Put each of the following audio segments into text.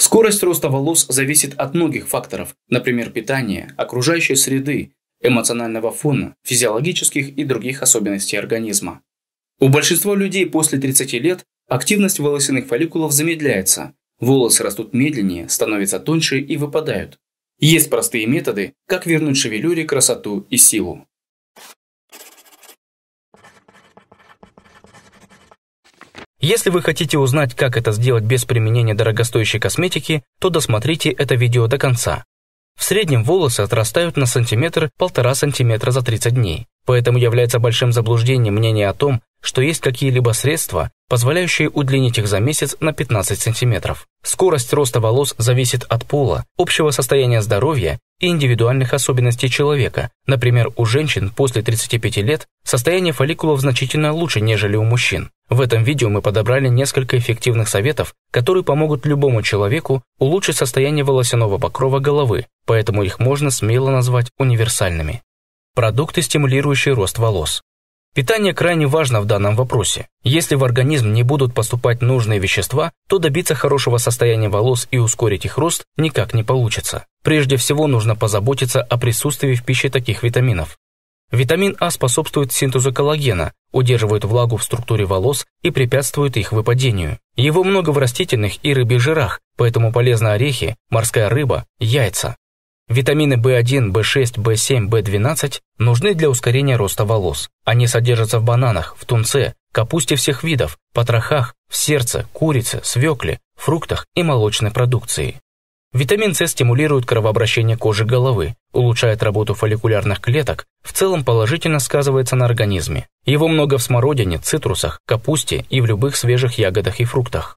Скорость роста волос зависит от многих факторов, например, питания, окружающей среды, эмоционального фона, физиологических и других особенностей организма. У большинства людей после 30 лет активность волосяных фолликулов замедляется, волосы растут медленнее, становятся тоньше и выпадают. Есть простые методы, как вернуть шевелюре красоту и силу. Если вы хотите узнать, как это сделать без применения дорогостоящей косметики, то досмотрите это видео до конца. В среднем волосы отрастают на сантиметр-полтора сантиметра за 30 дней, поэтому является большим заблуждением мнение о том, что есть какие-либо средства, позволяющие удлинить их за месяц на 15 см. Скорость роста волос зависит от пола, общего состояния здоровья и индивидуальных особенностей человека. Например, у женщин после 35 лет состояние фолликулов значительно лучше, нежели у мужчин. В этом видео мы подобрали несколько эффективных советов, которые помогут любому человеку улучшить состояние волосяного покрова головы, поэтому их можно смело назвать универсальными. Продукты, стимулирующие рост волос. Питание крайне важно в данном вопросе. Если в организм не будут поступать нужные вещества, то добиться хорошего состояния волос и ускорить их рост никак не получится. Прежде всего нужно позаботиться о присутствии в пище таких витаминов. Витамин А способствует синтезу коллагена, удерживает влагу в структуре волос и препятствует их выпадению. Его много в растительных и рыбьих жирах, поэтому полезны орехи, морская рыба, яйца. Витамины B1, B6, B7, B12 нужны для ускорения роста волос. Они содержатся в бананах, в тунце, капусте всех видов, потрохах, в сердце, курице, свекле, фруктах и молочной продукции. Витамин С стимулирует кровообращение кожи головы, улучшает работу фолликулярных клеток, в целом положительно сказывается на организме. Его много в смородине, цитрусах, капусте и в любых свежих ягодах и фруктах.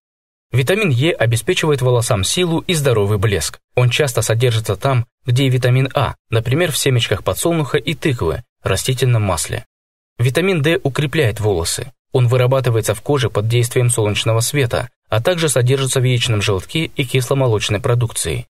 Витамин Е обеспечивает волосам силу и здоровый блеск. Он часто содержится там, где и витамин А, например, в семечках подсолнуха и тыквы, растительном масле. Витамин D укрепляет волосы. Он вырабатывается в коже под действием солнечного света, а также содержится в яичном желтке и кисломолочной продукции.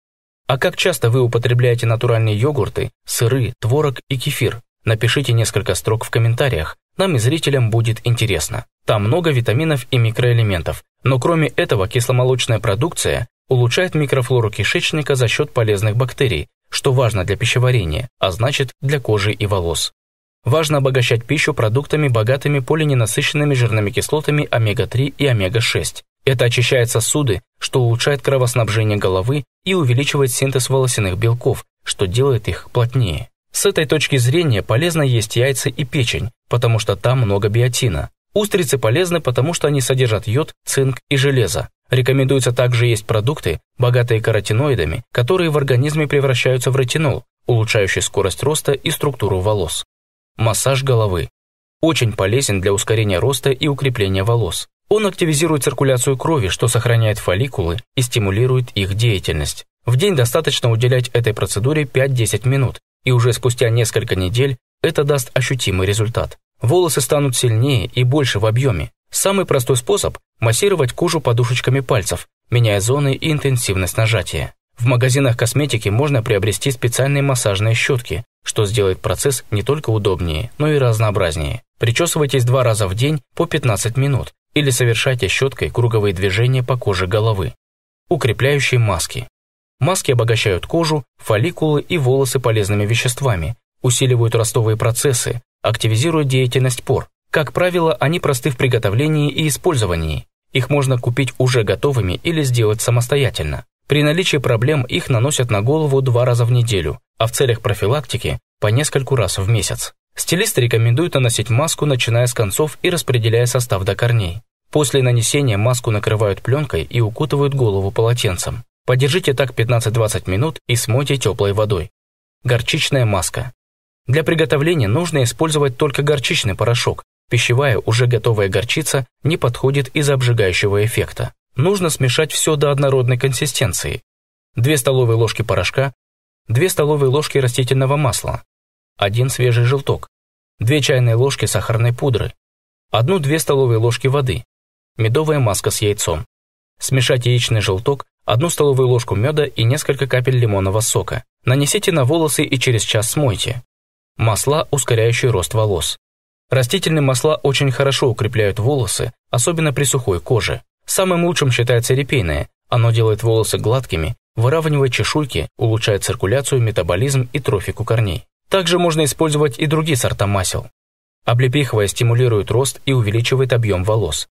А как часто вы употребляете натуральные йогурты, сыры, творог и кефир? Напишите несколько строк в комментариях, нам и зрителям будет интересно. Там много витаминов и микроэлементов, но кроме этого кисломолочная продукция улучшает микрофлору кишечника за счет полезных бактерий, что важно для пищеварения, а значит для кожи и волос. Важно обогащать пищу продуктами, богатыми полиненасыщенными жирными кислотами омега-3 и омега-6. Это очищает сосуды, что улучшает кровоснабжение головы и увеличивает синтез волосяных белков, что делает их плотнее. С этой точки зрения полезно есть яйца и печень, потому что там много биотина, Устрицы полезны, потому что они содержат йод, цинк и железо. Рекомендуется также есть продукты, богатые каротиноидами, которые в организме превращаются в ретинол, улучшающий скорость роста и структуру волос. Массаж головы. Очень полезен для ускорения роста и укрепления волос. Он активизирует циркуляцию крови, что сохраняет фолликулы и стимулирует их деятельность. В день достаточно уделять этой процедуре 5-10 минут, и уже спустя несколько недель это даст ощутимый результат. Волосы станут сильнее и больше в объеме. Самый простой способ – массировать кожу подушечками пальцев, меняя зоны и интенсивность нажатия. В магазинах косметики можно приобрести специальные массажные щетки, что сделает процесс не только удобнее, но и разнообразнее. Причесывайтесь два раза в день по 15 минут или совершайте щеткой круговые движения по коже головы. Укрепляющие маски. Маски обогащают кожу, фолликулы и волосы полезными веществами, усиливают ростовые процессы, активизируют деятельность пор. Как правило, они просты в приготовлении и использовании. Их можно купить уже готовыми или сделать самостоятельно. При наличии проблем их наносят на голову два раза в неделю, а в целях профилактики – по нескольку раз в месяц. Стилисты рекомендуют наносить маску, начиная с концов и распределяя состав до корней. После нанесения маску накрывают пленкой и укутывают голову полотенцем. Подержите так 15-20 минут и смойте теплой водой. Горчичная маска. Для приготовления нужно использовать только горчичный порошок. Пищевая, уже готовая горчица не подходит из-за обжигающего эффекта. Нужно смешать все до однородной консистенции. 2 столовые ложки порошка, 2 столовые ложки растительного масла, 1 свежий желток, 2 чайные ложки сахарной пудры, 1-2 столовые ложки воды, медовая маска с яйцом. Смешать яичный желток, 1 столовую ложку меда и несколько капель лимонного сока. Нанесите на волосы и через час смойте. Масла, ускоряющие рост волос. Растительные масла очень хорошо укрепляют волосы, особенно при сухой коже. Самым лучшим считается репейное. Оно делает волосы гладкими, выравнивает чешуйки, улучшает циркуляцию, метаболизм и трофику корней. Также можно использовать и другие сорта масел. Облепиховая стимулирует рост и увеличивает объем волос.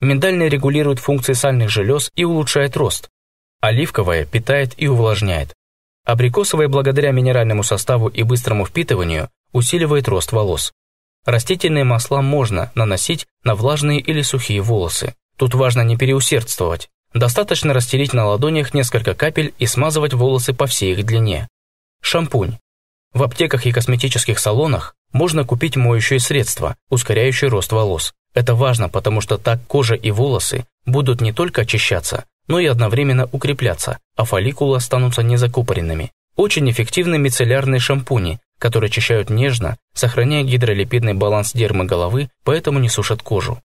Миндальная регулирует функции сальных желез и улучшает рост. Оливковая питает и увлажняет. Абрикосовая благодаря минеральному составу и быстрому впитыванию усиливает рост волос. Растительные масла можно наносить на влажные или сухие волосы. Тут важно не переусердствовать. Достаточно растереть на ладонях несколько капель и смазывать волосы по всей их длине. Шампунь. В аптеках и косметических салонах можно купить моющее средство, ускоряющее рост волос. Это важно, потому что так кожа и волосы будут не только очищаться, но и одновременно укрепляться, а фолликулы останутся незакупоренными. Очень эффективны мицеллярные шампуни, которые очищают нежно, сохраняя гидролипидный баланс дермы головы, поэтому не сушат кожу.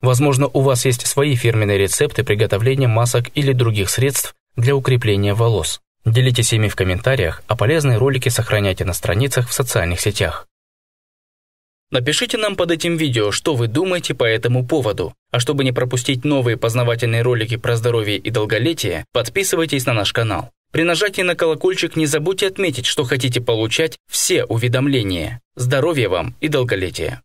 Возможно, у вас есть свои фирменные рецепты приготовления масок или других средств для укрепления волос. Делитесь ими в комментариях, а полезные ролики сохраняйте на страницах в социальных сетях. Напишите нам под этим видео, что вы думаете по этому поводу. А чтобы не пропустить новые познавательные ролики про здоровье и долголетие, подписывайтесь на наш канал. При нажатии на колокольчик не забудьте отметить, что хотите получать все уведомления. Здоровья вам и долголетия!